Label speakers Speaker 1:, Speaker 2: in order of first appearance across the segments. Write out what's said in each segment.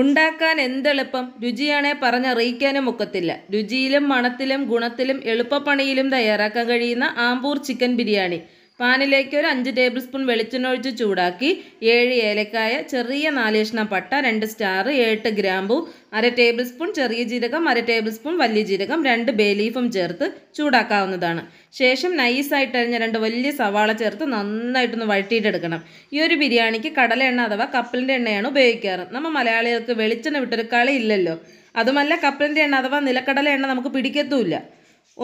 Speaker 1: ഉണ്ടാക്കാൻ എന്തെളുപ്പം രുചിയാണേ പറഞ്ഞറിയിക്കാനും ഒക്കത്തില്ല രുചിയിലും മണത്തിലും ഗുണത്തിലും എളുപ്പപ്പണിയിലും തയ്യാറാക്കാൻ കഴിയുന്ന ആമ്പൂർ ചിക്കൻ ബിരിയാണി പാനിലേക്ക് ഒരു അഞ്ച് ടേബിൾ സ്പൂൺ വെളിച്ചെണ്ണ ഒഴിച്ച് ചൂടാക്കി ഏഴ് ഏലക്കായ ചെറിയ നാലേഷണം പട്ട രണ്ട് സ്റ്റാർ എട്ട് ഗ്രാമ്പു അര ടേബിൾ സ്പൂൺ ചെറിയ ജീരകം അര ടേബിൾ സ്പൂൺ വലിയ ജീരകം രണ്ട് ബേലീഫും ചേർത്ത് ചൂടാക്കാവുന്നതാണ് ശേഷം നൈസായിട്ട് അരിഞ്ഞ രണ്ട് വലിയ സവാള ചേർത്ത് നന്നായിട്ടൊന്ന് വഴറ്റിയിട്ടെടുക്കണം ഈ ഒരു ബിരിയാണിക്ക് കടലെണ്ണ അഥവാ കപ്പലിൻ്റെ എണ്ണയാണ് ഉപയോഗിക്കാറ് നമ്മൾ മലയാളികൾക്ക് വെളിച്ചെണ്ണ വിട്ടൊരു കളി ഇല്ലല്ലോ അതുമല്ല കപ്പലിൻ്റെ എണ്ണ അഥവാ നിലക്കടല എണ്ണ നമുക്ക് പിടിക്കത്തുമില്ല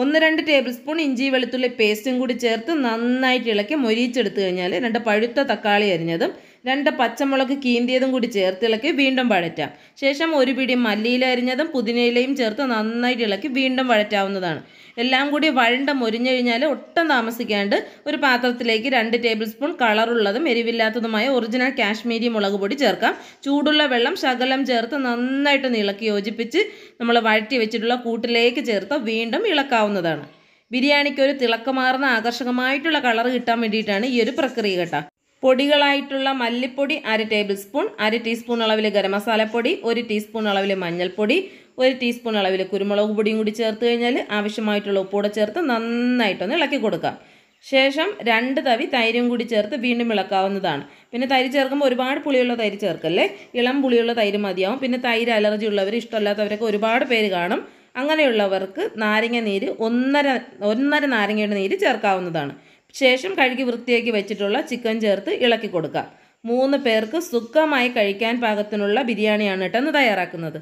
Speaker 1: ഒന്ന് രണ്ട് ടേബിൾ സ്പൂൺ ഇഞ്ചി വെളുത്തുള്ളി പേസ്റ്റും കൂടി ചേർത്ത് നന്നായിട്ട് ഇളക്കി മൊരിയിച്ചെടുത്ത് കഴിഞ്ഞാൽ രണ്ട് പഴുത്ത തക്കാളി അരിഞ്ഞതും രണ്ട് പച്ചമുളക് കീന്തിയതും കൂടി ചേർത്തിളക്കി വീണ്ടും വഴറ്റാം ശേഷം ഒരു പിടി മല്ലിയില അരിഞ്ഞതും പുതിനയിലയും ചേർത്ത് നന്നായിട്ട് ഇളക്കി വീണ്ടും വഴറ്റാവുന്നതാണ് എല്ലാം കൂടി വഴണ്ട മൊരിഞ്ഞു കഴിഞ്ഞാൽ ഒട്ടും താമസിക്കാണ്ട് ഒരു പാത്രത്തിലേക്ക് രണ്ട് ടേബിൾ സ്പൂൺ കളറുള്ളതും എരിവില്ലാത്തതുമായ ഒറിജിനൽ കാശ്മീരി മുളക് പൊടി ചേർക്കാം ചൂടുള്ള വെള്ളം ശകലം ചേർത്ത് നന്നായിട്ട് ഇളക്കി യോജിപ്പിച്ച് നമ്മൾ വഴറ്റി വെച്ചിട്ടുള്ള കൂട്ടിലേക്ക് ചേർത്ത് വീണ്ടും ഇളക്കാവുന്നതാണ് ബിരിയാണിക്ക് ഒരു തിളക്കമാർന്ന ആകർഷകമായിട്ടുള്ള കളർ കിട്ടാൻ വേണ്ടിയിട്ടാണ് ഈ ഒരു പ്രക്രിയ കേട്ടോ പൊടികളായിട്ടുള്ള മല്ലിപ്പൊടി അര ടേബിൾ സ്പൂൺ അര ടീസ്പൂൺ അളവിൽ ഗരം മസാലപ്പൊടി ഒരു ടീസ്പൂൺ അളവിൽ മഞ്ഞൾപ്പൊടി ഒരു ടീസ്പൂൺ അളവിൽ കുരുമുളക് പൊടിയും കൂടി ചേർത്ത് കഴിഞ്ഞാൽ ആവശ്യമായിട്ടുള്ള ഉപ്പൂടെ ചേർത്ത് നന്നായിട്ടൊന്ന് ഇളക്കി കൊടുക്കാം ശേഷം രണ്ട് തവി തൈരും കൂടി ചേർത്ത് വീണ്ടും ഇളക്കാവുന്നതാണ് പിന്നെ തൈര് ചേർക്കുമ്പോൾ ഒരുപാട് പുളിയുള്ള തൈര് ചേർക്കല്ലേ ഇളം പുളിയുള്ള തൈര് മതിയാവും പിന്നെ തൈര് അലർജി ഉള്ളവർ ഇഷ്ടമല്ലാത്തവരൊക്കെ ഒരുപാട് പേര് കാണും അങ്ങനെയുള്ളവർക്ക് നാരങ്ങ നീര് ഒന്നര ഒന്നര നാരങ്ങയുടെ നീര് ചേർക്കാവുന്നതാണ് ശേഷം കഴുകി വൃത്തിയാക്കി വെച്ചിട്ടുള്ള ചിക്കൻ ചേർത്ത് ഇളക്കി കൊടുക്കുക മൂന്ന് പേർക്ക് സുഖമായി കഴിക്കാൻ പാകത്തിനുള്ള ബിരിയാണിയാണ് കേട്ടെന്ന് തയ്യാറാക്കുന്നത്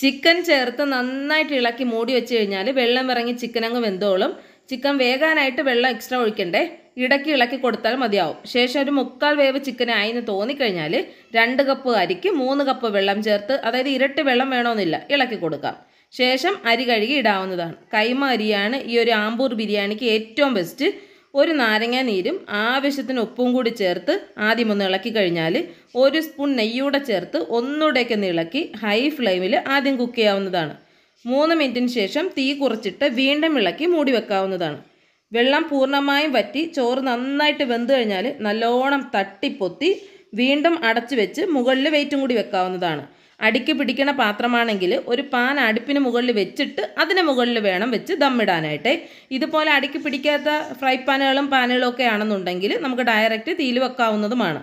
Speaker 1: ചിക്കൻ ചേർത്ത് നന്നായിട്ട് ഇളക്കി മൂടി വെച്ച് കഴിഞ്ഞാൽ വെള്ളം ഇറങ്ങി ചിക്കൻ അങ്ങ് വെന്തോളും ചിക്കൻ വേകാനായിട്ട് വെള്ളം എക്സ്ട്രാ ഒഴിക്കണ്ടേ ഇടയ്ക്ക് ഇളക്കി കൊടുത്താൽ മതിയാവും ശേഷം ഒരു മുക്കാൽ വേവ് ചിക്കൻ എന്ന് തോന്നിക്കഴിഞ്ഞാൽ രണ്ട് കപ്പ് അരിക്ക് മൂന്ന് കപ്പ് വെള്ളം ചേർത്ത് അതായത് ഇരട്ടി വെള്ളം വേണമെന്നില്ല ഇളക്കി കൊടുക്കാം ശേഷം അരി കഴുകി ഇടാവുന്നതാണ് കൈമ അരിയാണ് ഈ ഒരു ആമ്പൂർ ബിരിയാണിക്ക് ഏറ്റവും ബെസ്റ്റ് ഒരു നാരങ്ങ നീരും ആവശ്യത്തിന് ഉപ്പും കൂടി ചേർത്ത് ആദ്യം ഒന്ന് ഇളക്കി കഴിഞ്ഞാൽ ഒരു സ്പൂൺ നെയ്യൂടെ ചേർത്ത് ഒന്നുകൂടെയൊക്കെ ഒന്ന് ഇളക്കി ഹൈ ഫ്ലെയിമിൽ ആദ്യം കുക്ക് ചെയ്യാവുന്നതാണ് മൂന്ന് മിനിറ്റിന് ശേഷം തീ കുറച്ചിട്ട് വീണ്ടും ഇളക്കി മൂടി വെക്കാവുന്നതാണ് വെള്ളം പൂർണ്ണമായും വറ്റി ചോറ് നന്നായിട്ട് വെന്ത് കഴിഞ്ഞാൽ നല്ലോണം തട്ടിപ്പൊത്തി വീണ്ടും അടച്ചു വെച്ച് മുകളിൽ വെയിറ്റും കൂടി വെക്കാവുന്നതാണ് അടുക്കി പിടിക്കണ പാത്രമാണെങ്കിൽ ഒരു പാൻ അടുപ്പിന് മുകളിൽ വെച്ചിട്ട് അതിന് മുകളിൽ വേണം വെച്ച് ദമ്മിടാനായിട്ട് ഇതുപോലെ അടുക്കി പിടിക്കാത്ത ഫ്രൈ പാനുകളും പാനുകളും ഒക്കെ ആണെന്നുണ്ടെങ്കിൽ നമുക്ക് ഡയറക്റ്റ് തീയിൽ വെക്കാവുന്നതുമാണ്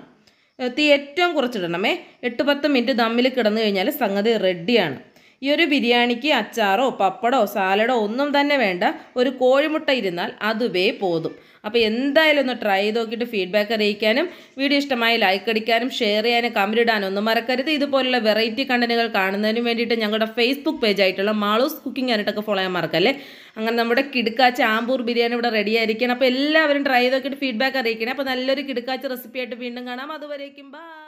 Speaker 1: തീ ഏറ്റവും കുറച്ചിടണമേ എട്ട് പത്ത് മിനിറ്റ് ദമ്മിൽ കിടന്നു കഴിഞ്ഞാൽ സംഗതി റെഡിയാണ് ഈ ഒരു ബിരിയാണിക്ക് അച്ചാറോ പപ്പടോ സാലഡോ ഒന്നും തന്നെ വേണ്ട ഒരു കോഴിമുട്ട ഇരുന്നാൽ അതുവേ പോതും അപ്പോൾ എന്തായാലും ഒന്ന് ട്രൈ ചെയ്ത് നോക്കിയിട്ട് ഫീഡ്ബാക്ക് അറിയിക്കാനും വീഡിയോ ഇഷ്ടമായി ലൈക്ക് അടിക്കാനും ഷെയർ ചെയ്യാനും കമൻറ്റ് ഇടാനും ഒന്നും മറക്കരുത് ഇതുപോലുള്ള വെറൈറ്റി കണ്ടന്റുകൾ കാണുന്നതിനും വേണ്ടിയിട്ട് ഞങ്ങളുടെ ഫേസ്ബുക്ക് പേജായിട്ടുള്ള മാളൂസ് കുക്കിംഗ് ആയിട്ടൊക്കെ ഫോളോ ചെയ്യാൻ മറക്കല്ലേ അങ്ങനെ നമ്മുടെ കിടുക്കാച്ച ആമ്പൂർ ബിരിയാണി ഇവിടെ റെഡി ആയിരിക്കണം അപ്പോൾ എല്ലാവരും ട്രൈ ചെയ്ത് നോക്കിയിട്ട് ഫീഡ്ബാക്ക് അറിയിക്കണം അപ്പോൾ നല്ലൊരു കിടുക്കാച്ച റെസിപ്പി ആയിട്ട് വീണ്ടും കാണാം അതുവരേക്കും ബൈ